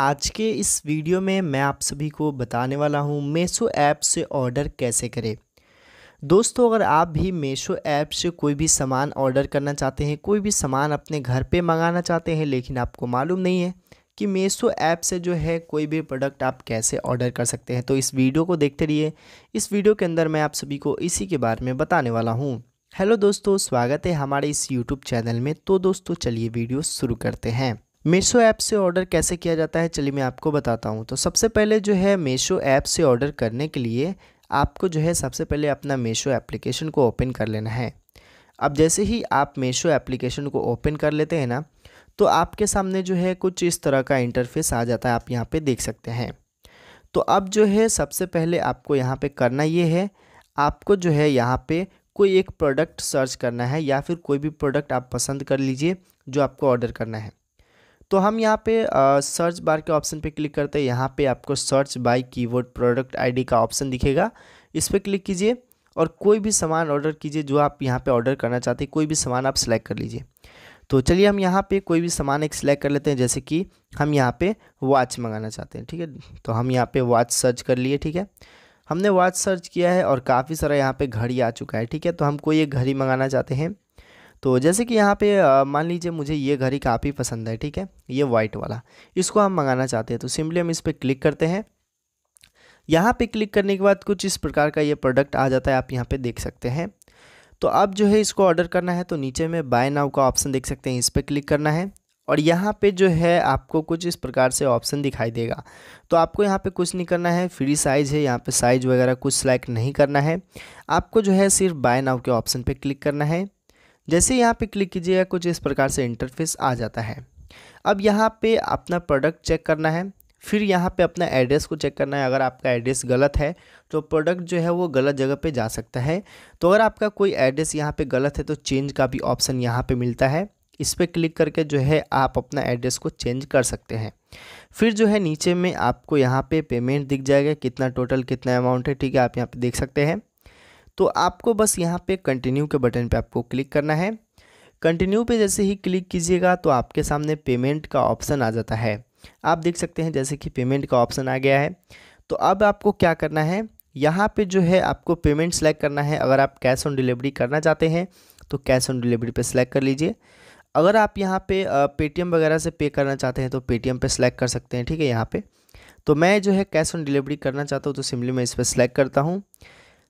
आज के इस वीडियो में मैं आप सभी को बताने वाला हूँ मेसो ऐप से ऑर्डर कैसे करें दोस्तों अगर आप भी मेसो ऐप से कोई भी सामान ऑर्डर करना चाहते हैं कोई भी सामान अपने घर पे मंगाना चाहते हैं लेकिन आपको मालूम नहीं है कि मेसो ऐप से जो है कोई भी प्रोडक्ट आप कैसे ऑर्डर कर सकते हैं तो इस वीडियो को देखते रहिए इस वीडियो के अंदर मैं आप सभी को इसी के बारे में बताने वाला हूँ हेलो दोस्तों स्वागत है हमारे इस यूट्यूब चैनल में तो दोस्तों चलिए वीडियो शुरू करते हैं मेशो ऐप से ऑर्डर कैसे किया जाता है चलिए मैं आपको बताता हूँ तो सबसे पहले जो है मेशो ऐप से ऑर्डर करने के लिए आपको जो है सबसे पहले अपना मेशो एप्लीकेशन को ओपन कर लेना है अब जैसे ही आप मेशो एप्लीकेशन को ओपन कर लेते हैं ना तो आपके सामने जो है कुछ इस तरह का इंटरफेस आ जाता है आप यहाँ पर देख सकते हैं तो अब जो है सबसे पहले आपको यहाँ पर करना ये है आपको जो है यहाँ पर कोई एक प्रोडक्ट सर्च करना है या फिर कोई भी प्रोडक्ट आप पसंद कर लीजिए जो आपको ऑर्डर करना है तो हम यहाँ पे सर्च बार के ऑप्शन पे क्लिक करते हैं यहाँ पे आपको search by keyword product ID का ऑप्शन दिखेगा इस पर क्लिक कीजिए और कोई भी सामान ऑर्डर कीजिए जो आप यहाँ पे ऑर्डर करना चाहते हैं कोई भी सामान आप सिलेक्ट कर लीजिए तो चलिए हम यहाँ पे कोई भी सामान एक सिलेक्ट कर लेते हैं जैसे कि हम यहाँ पर वॉच मंगाना चाहते हैं ठीक है तो हम यहाँ पर वॉच सर्च कर लिए ठीक है हमने वॉच सर्च किया है और काफ़ी सारा यहाँ पर घड़ी आ चुका है ठीक है तो हम कोई एक घड़ी मंगाना चाहते हैं तो जैसे कि यहाँ पे मान लीजिए मुझे ये घड़ी काफ़ी पसंद है ठीक है ये वाइट वाला इसको हम मंगाना चाहते हैं तो सिंपली हम इस पर क्लिक करते हैं यहाँ पे क्लिक करने के बाद कुछ इस प्रकार का ये प्रोडक्ट आ जाता है आप यहाँ पे देख सकते हैं तो अब जो है इसको ऑर्डर करना है तो नीचे में बाय नाउ का ऑप्शन देख सकते हैं इस पर क्लिक करना है और यहाँ पे जो है आपको कुछ इस प्रकार से ऑप्शन दिखाई देगा तो आपको यहाँ पे कुछ नहीं करना है फ्री साइज़ है यहाँ पे साइज़ वगैरह कुछ सेलेक्ट नहीं करना है आपको जो है सिर्फ बाय नाउ के ऑप्शन पे क्लिक करना है जैसे यहाँ पे क्लिक कीजिएगा कुछ इस प्रकार से इंटरफेस आ जाता है अब यहाँ पे अपना प्रोडक्ट चेक करना है फिर यहाँ पे अपना एड्रेस को चेक करना है अगर आपका एड्रेस गलत है तो प्रोडक्ट जो है वो गलत जगह पे जा सकता है तो अगर आपका कोई एड्रेस यहाँ पे गलत है तो चेंज का भी ऑप्शन यहाँ पे मिलता है इस पर क्लिक करके जो है आप अपना एड्रेस को चेंज कर सकते हैं फिर जो है नीचे में आपको यहाँ पे पेमेंट दिख जाएगा कितना टोटल कितना अमाउंट है ठीक है आप यहाँ पे देख सकते हैं तो आपको बस यहाँ पे कंटिन्यू के बटन पे आपको क्लिक करना है कंटिन्यू पे जैसे ही क्लिक कीजिएगा तो आपके सामने पेमेंट का ऑप्शन आ जाता है आप देख सकते हैं जैसे कि पेमेंट का ऑप्शन आ गया है तो अब आपको क्या करना है यहाँ पे जो है आपको पेमेंट सेलेक्ट करना है अगर आप कैश ऑन डिलीवरी करना चाहते हैं तो कैश ऑन डिलीवरी पे सेलेक्ट कर लीजिए अगर आप यहाँ पे पेटीएम वगैरह से पे करना चाहते हैं तो पेटीएम पे सेलेक्ट कर सकते हैं ठीक है यहाँ पे तो मैं जो है कैश ऑन डिलीवरी करना चाहता हूँ तो सिम्पली मैं इस पर सेलेक्ट करता हूँ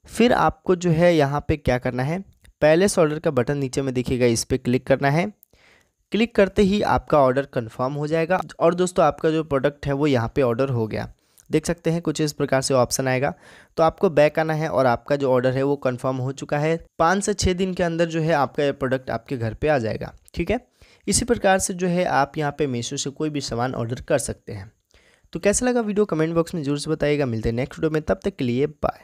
फिर आपको जो है यहाँ पे क्या करना है पैलेस ऑर्डर का बटन नीचे में दिखेगा इस पर क्लिक करना है क्लिक करते ही आपका ऑर्डर कन्फर्म हो जाएगा और दोस्तों आपका जो प्रोडक्ट है वो यहाँ पर ऑर्डर हो गया देख सकते हैं कुछ इस प्रकार से ऑप्शन आएगा तो आपको बैक आना है और आपका जो ऑर्डर है वो कंफर्म हो चुका है पाँच से छः दिन के अंदर जो है आपका ये प्रोडक्ट आपके घर पे आ जाएगा ठीक है इसी प्रकार से जो है आप यहाँ पे मीशो से कोई भी सामान ऑर्डर कर सकते हैं तो कैसा लगा वीडियो कमेंट बॉक्स में जरूर से बताइएगा मिलते हैं नेक्स्ट वीडियो में तब तक के लिए बाय